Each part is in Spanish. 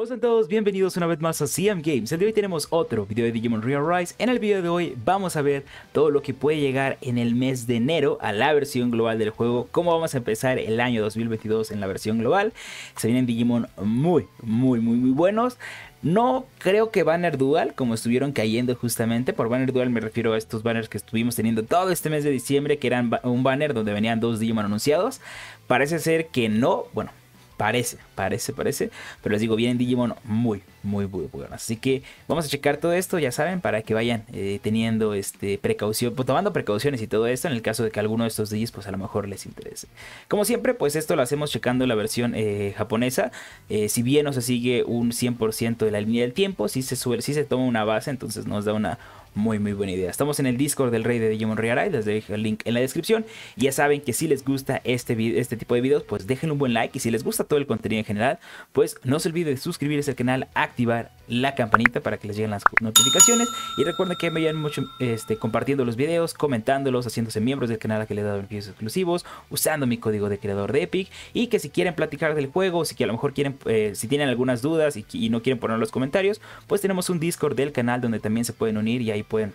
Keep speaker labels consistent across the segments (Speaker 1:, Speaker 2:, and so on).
Speaker 1: Hola a todos? Bienvenidos una vez más a CM Games. El de hoy tenemos otro video de Digimon Real Rise. En el video de hoy vamos a ver todo lo que puede llegar en el mes de enero a la versión global del juego. Cómo vamos a empezar el año 2022 en la versión global. Se vienen Digimon muy, muy, muy, muy buenos. No creo que Banner Dual, como estuvieron cayendo justamente, por Banner Dual me refiero a estos banners que estuvimos teniendo todo este mes de diciembre, que eran un banner donde venían dos Digimon anunciados. Parece ser que no, bueno, Parece, parece, parece. Pero les digo, vienen Digimon muy, muy, muy buenos. Así que vamos a checar todo esto, ya saben, para que vayan eh, teniendo este precaución, pues, tomando precauciones y todo esto en el caso de que alguno de estos Digis, pues a lo mejor les interese. Como siempre, pues esto lo hacemos checando la versión eh, japonesa. Eh, si bien no se sigue un 100% de la línea del tiempo, si se, si se toma una base, entonces nos da una, muy muy buena idea. Estamos en el Discord del rey de Digimon Rearai. les dejo el link en la descripción. ya saben que si les gusta este, este tipo de videos, pues dejen un buen like. Y si les gusta todo el contenido en general, pues no se olviden de suscribirse al canal, activar la campanita para que les lleguen las notificaciones. Y recuerden que me ayudan mucho este, compartiendo los videos, comentándolos, haciéndose miembros del canal a que les dado vídeos exclusivos, usando mi código de creador de Epic. Y que si quieren platicar del juego, si que a lo mejor quieren, eh, si tienen algunas dudas y, no quieren poner los comentarios, pues tenemos un Discord del canal donde también se pueden unir y ahí pueden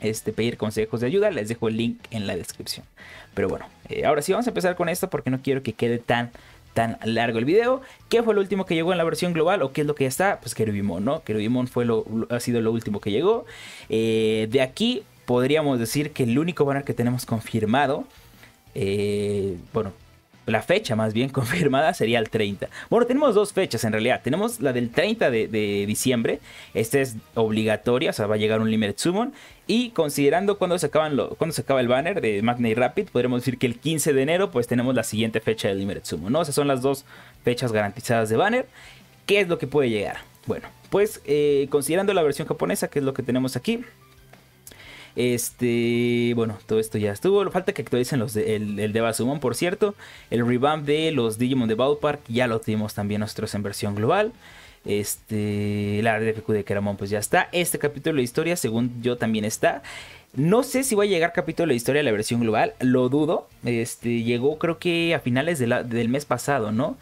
Speaker 1: este, pedir consejos de ayuda, les dejo el link en la descripción. Pero bueno, eh, ahora sí vamos a empezar con esto porque no quiero que quede tan tan largo el video. ¿Qué fue lo último que llegó en la versión global o qué es lo que ya está? Pues Kerubimon, ¿no? Kerubimon fue lo, ha sido lo último que llegó. Eh, de aquí podríamos decir que el único banner que tenemos confirmado, eh, bueno, la fecha más bien confirmada sería el 30. Bueno, tenemos dos fechas en realidad. Tenemos la del 30 de, diciembre. Esta es obligatoria, o sea, va a llegar un Limited Summon. Y considerando cuando se, lo, cuando se acaba el banner de Magna Rapid, Podríamos decir que el 15 de enero pues tenemos la siguiente fecha del Limited Summon, ¿no? O sea, son las dos fechas garantizadas de banner. ¿Qué es lo que puede llegar? Bueno, pues eh, considerando la versión japonesa, que es lo que tenemos aquí, este, bueno, todo esto ya estuvo. Falta que actualicen los el, el de Basumon, por cierto. El revamp de los Digimon de Ballpark ya lo tuvimos también nosotros en versión global. Este, la RDFQ de Keramon, pues ya está. Este capítulo de historia, según yo, también está. No sé si va a llegar capítulo de historia a la versión global, lo dudo. Este, llegó creo que a finales del mes pasado, ¿no?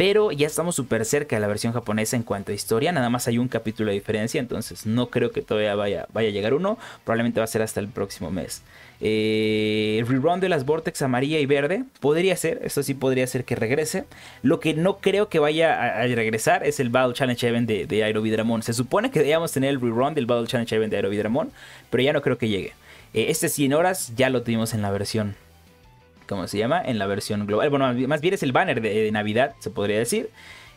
Speaker 1: pero ya estamos súper cerca de la versión japonesa en cuanto a historia, nada más hay un capítulo de diferencia, entonces no creo que todavía vaya, vaya a llegar uno, probablemente va a ser hasta el próximo mes. El eh, rerun de las Vortex amarilla y verde. Podría ser, eso sí podría ser que regrese. Lo que no creo que vaya a, regresar es el Battle Challenge Event de, de Se supone que debíamos tener el rerun del Battle Challenge Event de Aerovidramon, pero ya no creo que llegue. Eh, este 100 horas ya lo tuvimos en la versión ¿cómo se llama? En la versión global. Bueno, más bien es el banner de, Navidad, se podría decir.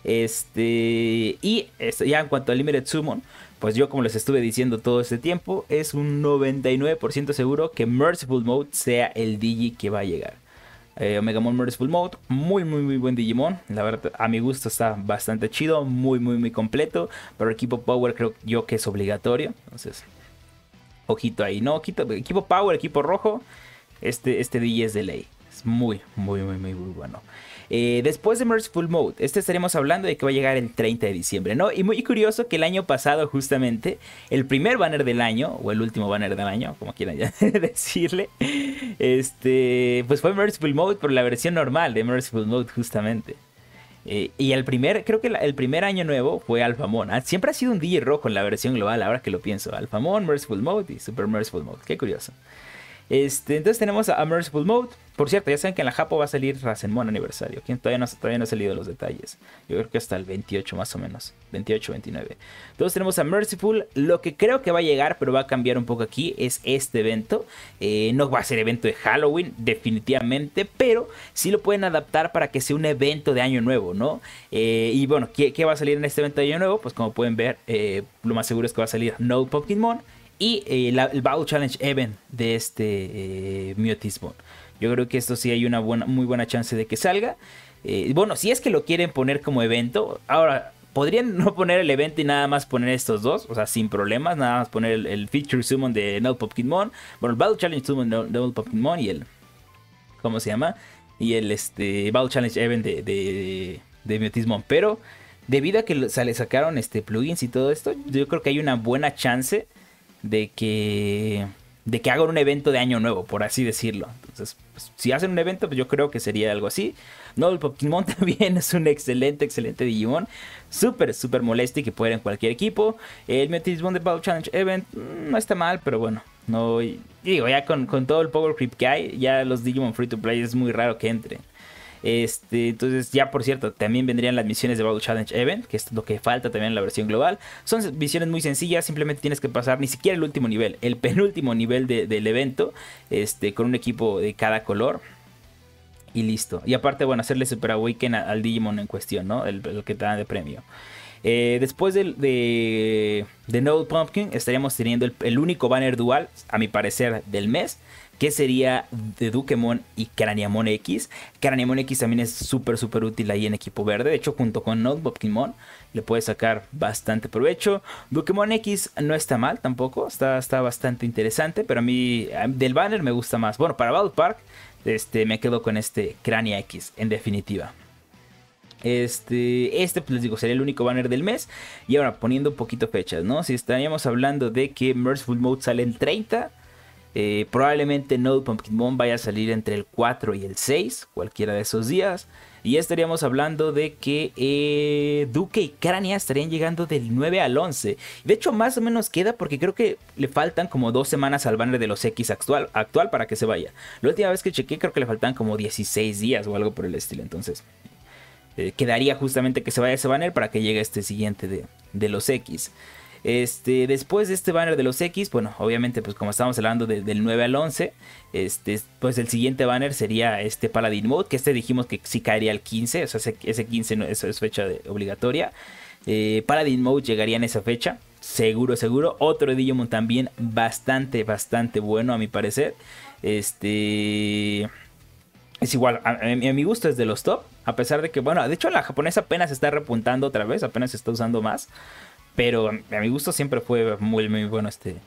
Speaker 1: Este, y este, ya en cuanto al Limited Summon, pues yo como les estuve diciendo todo este tiempo, es un 99% seguro que Merciful Mode sea el Digi que va a llegar. Eh, Omega Mon Merciful Mode, muy muy muy buen Digimon, la verdad a mi gusto está bastante chido, muy muy muy completo, pero equipo Power creo yo que es obligatorio, entonces ojito ahí, no, ojito, equipo Power, equipo rojo, este, este es de ley muy, muy, muy, muy, muy bueno. Eh, después de Merciful Mode, este estaremos hablando de que va a llegar el 30 de diciembre, ¿no? Y muy curioso que el año pasado, justamente, el primer banner del año, o el último banner del año, como quieran decirle, este, pues fue Merciful Mode, pero la versión normal de Merciful Mode, justamente. Eh, y el primer, creo que el primer año nuevo fue Alpha ah, siempre ha sido un DJ rojo en la versión global, ahora que lo pienso. Alphamon, Merciful Mode y Super Merciful Mode. Qué curioso. Este, entonces tenemos a, Merciful Mode. Por cierto, ya saben que en la Japo va a salir Rasenmon aniversario. Todavía no, todavía ha salido los detalles. Yo creo que hasta el 28 más o menos. 28, 29. Entonces tenemos a Merciful. Lo que creo que va a llegar, pero va a cambiar un poco aquí, es este evento. Eh, no va a ser evento de Halloween, definitivamente. Pero sí lo pueden adaptar para que sea un evento de año nuevo, ¿no? Eh, y bueno, ¿qué, va a salir en este evento de año nuevo? Pues como pueden ver, eh, lo más seguro es que va a salir No Pokémon y eh, el Battle Challenge Event de este eh, Yo creo que esto sí hay una buena, muy buena chance de que salga. Eh, bueno, si es que lo quieren poner como evento, ahora podrían no poner el evento y nada más poner estos dos, o sea, sin problemas, nada más poner el, Feature Summon de No Mon. bueno, el Battle Challenge Summon de No y el. ¿Cómo se llama? Y el este, Battle Challenge Event de, de, pero debido a que se le sacaron este plugins y todo esto, yo creo que hay una buena chance de que de que hagan un evento de año nuevo, por así decirlo. Entonces, pues, si hacen un evento, pues yo creo que sería algo así. No, el Pokémon también es un excelente, excelente Digimon. Súper, súper molesto que puede en cualquier equipo. El Metis de battle Challenge Event mm, no está mal, pero bueno. No, digo, ya con, con todo el Power Creep que hay, ya los Digimon Free to Play es muy raro que entren. Este, entonces, ya por cierto, también vendrían las misiones de Battle Challenge Event, que es lo que falta también en la versión global. Son misiones muy sencillas, simplemente tienes que pasar ni siquiera el último nivel, el penúltimo nivel del evento, este, con un equipo de cada color y listo. Y aparte, bueno, hacerle Super Awaken al Digimon en cuestión, ¿no? El, que te dan de premio. Eh, después de, de, de, Pumpkin estaríamos teniendo el, único banner dual, a mi parecer, del mes que sería de Dukemon y Craniamon X. Craniamon X también es súper, súper útil ahí en equipo verde. De hecho, junto con Notebopkimon le puede sacar bastante provecho. Dukemon X no está mal tampoco, está, está bastante interesante, pero a mí del banner me gusta más. Bueno, para Battle Park este, me quedo con este Crania X, en definitiva. Este, este, pues les digo, sería el único banner del mes. Y ahora poniendo un poquito fechas, ¿no? Si estaríamos hablando de que Merciful Mode sale en 30, eh, probablemente Node Pumpkin Bomb vaya a salir entre el 4 y el 6, cualquiera de esos días. Y ya estaríamos hablando de que eh, Duque y Crania estarían llegando del 9 al 11. De hecho, más o menos queda porque creo que le faltan como dos semanas al banner de los X actual, actual para que se vaya. La última vez que chequé creo que le faltan como 16 días o algo por el estilo. Entonces, eh, quedaría justamente que se vaya ese banner para que llegue este siguiente de, de los X. Este, después de este banner de los X, bueno, obviamente, pues como estamos hablando del 9 al 11, este, pues el siguiente banner sería este Paladin Mode, que este dijimos que sí caería al 15, o sea, ese, 15 es fecha obligatoria. Eh, Paladin Mode llegaría en esa fecha, seguro, seguro. Otro Digimon también bastante, bastante bueno, a mi parecer. Este. Es igual, a, a, mi gusto es de los top. A pesar de que, bueno, de hecho la japonesa apenas está repuntando otra vez, apenas se está usando más. Pero a, mi gusto siempre fue muy, muy bueno este,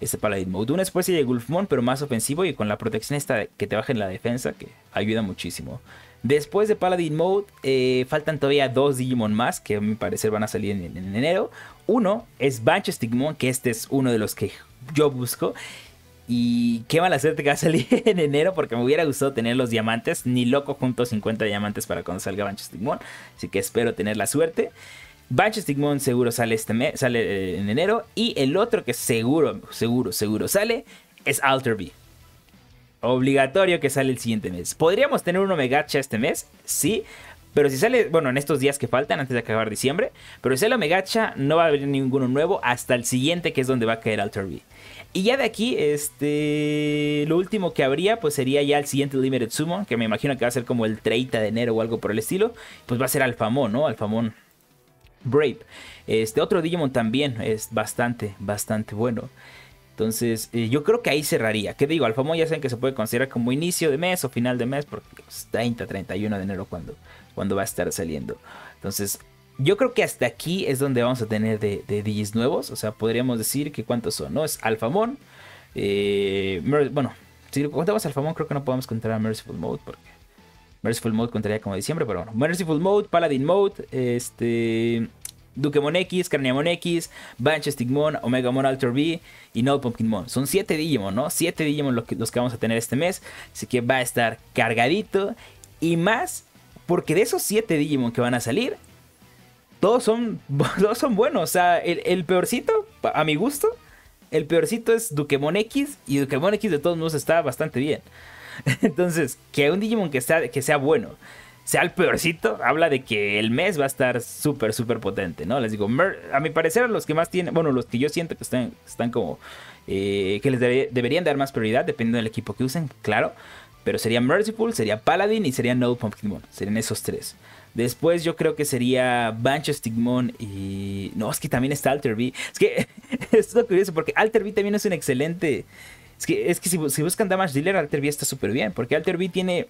Speaker 1: este, Paladin Mode. Una especie de Gulfmon, pero más ofensivo y con la protección esta que te baja en la defensa, que ayuda muchísimo. Después de Paladin Mode, eh, faltan todavía dos Digimon más que a mi parecer van a salir en, enero. Uno es Bancho Stigmon, que este es uno de los que yo busco. Y qué mala suerte que va a salir en enero porque me hubiera gustado tener los diamantes. Ni loco junto 50 diamantes para cuando salga Bancho Stigmon. Así que espero tener la suerte. Batch Stigmon seguro sale, este mes, sale eh, en enero. Y el otro que seguro, seguro, seguro sale es Alter B. Obligatorio que sale el siguiente mes. ¿Podríamos tener un Omegacha este mes? Sí. Pero si sale, bueno, en estos días que faltan, antes de acabar diciembre. Pero si sale Omegacha, no va a haber ninguno nuevo hasta el siguiente, que es donde va a caer Alter B. Y ya de aquí, este. Lo último que habría, pues sería ya el siguiente Limited Sumo que me imagino que va a ser como el 30 de enero o algo por el estilo. Pues va a ser Alfamón, ¿no? Alfamón Brave. Este otro Digimon también es bastante, bastante bueno. Entonces, eh, yo creo que ahí cerraría. ¿Qué digo? Alfamón ya saben que se puede considerar como inicio de mes o final de mes, porque es 30, 31 de enero cuando, cuando va a estar saliendo. Entonces, yo creo que hasta aquí es donde vamos a tener de, Digis nuevos. O sea, podríamos decir que cuántos son, ¿no? Es Alfamón. Eh, bueno, si contamos Alfamón, creo que no podemos contar a Merciful Mode porque Merciful Mode contaría como diciembre, pero bueno. Merciful Mode, Paladin Mode, este. Dukemon X, Carniamon X, Banchestigmon, Stigmon, Omega Mon Alter B y No Pumpkin Mon. Son 7 Digimon, ¿no? 7 Digimon los que, los que vamos a tener este mes. Así que va a estar cargadito. Y más, porque de esos 7 Digimon que van a salir, todos son, son buenos. O sea, el, el peorcito, a mi gusto, el peorcito es Dukemon X. Y Dukemon X de todos modos está bastante bien. Entonces, que un Digimon que sea, que sea bueno sea el peorcito, habla de que el mes va a estar súper, súper potente, ¿no? Les digo, a mi parecer, los que más tienen, bueno, los que yo siento que están, están como, eh, que les deberían dar más prioridad, dependiendo del equipo que usen, claro. Pero sería Merciful, sería Paladin y sería No Pumpkinmon. Serían esos tres. Después yo creo que sería Bancho Stigmon y... No, es que también está Alter B. Es que es todo curioso porque Alter B también es un excelente... Es que, si, buscan Damage Dealer, Alter B está súper bien. Porque Alter B tiene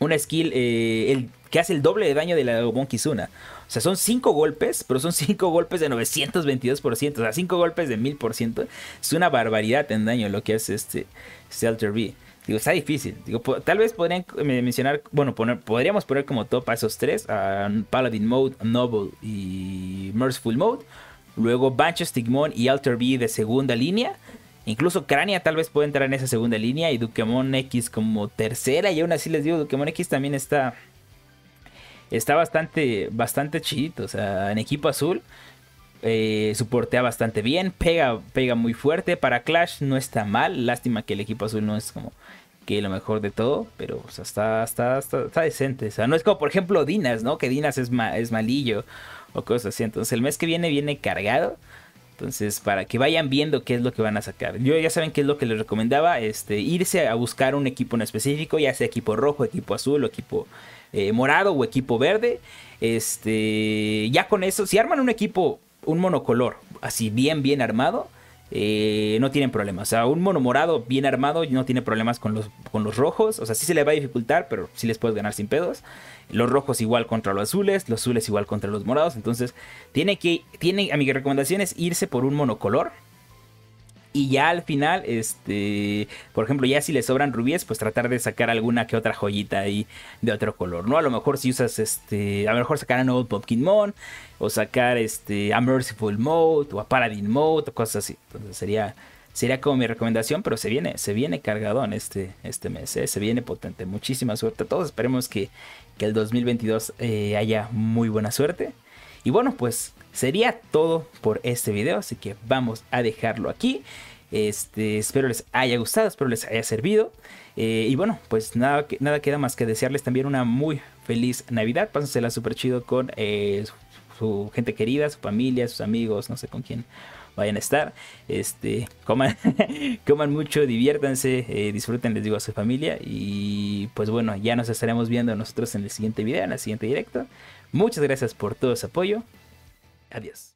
Speaker 1: una skill eh, el, que hace el doble de daño de la bonkizuna. O sea, son 5 golpes, pero son 5 golpes de 922%. O sea, 5 golpes de 1000%. Es una barbaridad en daño lo que hace este, este Alter B. Digo, está difícil. Digo, tal vez podrían mencionar, bueno, poner, podríamos poner como top a esos tres, a Paladin Mode, Noble y Merciful Mode. Luego Bancho, Stigmone y Alter B de segunda línea. Incluso Crania tal vez puede entrar en esa segunda línea y Dukemon X como tercera. Y aún así les digo, Dukemon X también está, está bastante, bastante O sea, en equipo azul eh, bastante bien, pega, pega muy fuerte. Para Clash no está mal. Lástima que el equipo azul no es como que lo mejor de todo, pero o sea, está, está, decente. O sea, no es como por ejemplo Dinas, ¿no? Que Dinas es, es malillo o cosas así. Entonces el mes que viene viene cargado. Entonces, para que vayan viendo qué es lo que van a sacar. Yo ya saben qué es lo que les recomendaba, este, irse a buscar un equipo en específico, ya sea equipo rojo, equipo azul, equipo eh, morado o equipo verde. Este, ya con eso, si arman un equipo, un monocolor, así bien, bien armado, eh, no tienen problemas. O sea, un mono morado bien armado no tiene problemas con los, con los rojos. O sea, sí se le va a dificultar, pero sí les puedes ganar sin pedos. Los rojos igual contra los azules, los azules igual contra los morados. Entonces, tiene que, tiene, a mi recomendación es irse por un monocolor y ya al final, este, por ejemplo, ya si le sobran rubíes, pues tratar de sacar alguna que otra joyita ahí de otro color, ¿no? A lo mejor si usas este, a lo mejor sacar a Old Pumpkin Mon, o sacar este, a Merciful Mode, o a Paladin Mode, o cosas así. Entonces sería, sería como mi recomendación, pero se viene, se viene cargadón este, este mes, ¿eh? se viene potente. Muchísima suerte a todos, esperemos que, que el 2022 eh, haya muy buena suerte. Y bueno, pues Sería todo por este video, así que vamos a dejarlo aquí. Este, espero les haya gustado, espero les haya servido. Eh, y bueno, pues nada, nada queda más que desearles también una muy feliz Navidad. Pásensela súper chido con eh, su, gente querida, su familia, sus amigos, no sé con quién vayan a estar. Este, coman, coman mucho, diviértanse, eh, disfruten, les digo, a su familia. Y pues bueno, ya nos estaremos viendo nosotros en el siguiente video, en el siguiente directo. Muchas gracias por todo su apoyo. Adiós.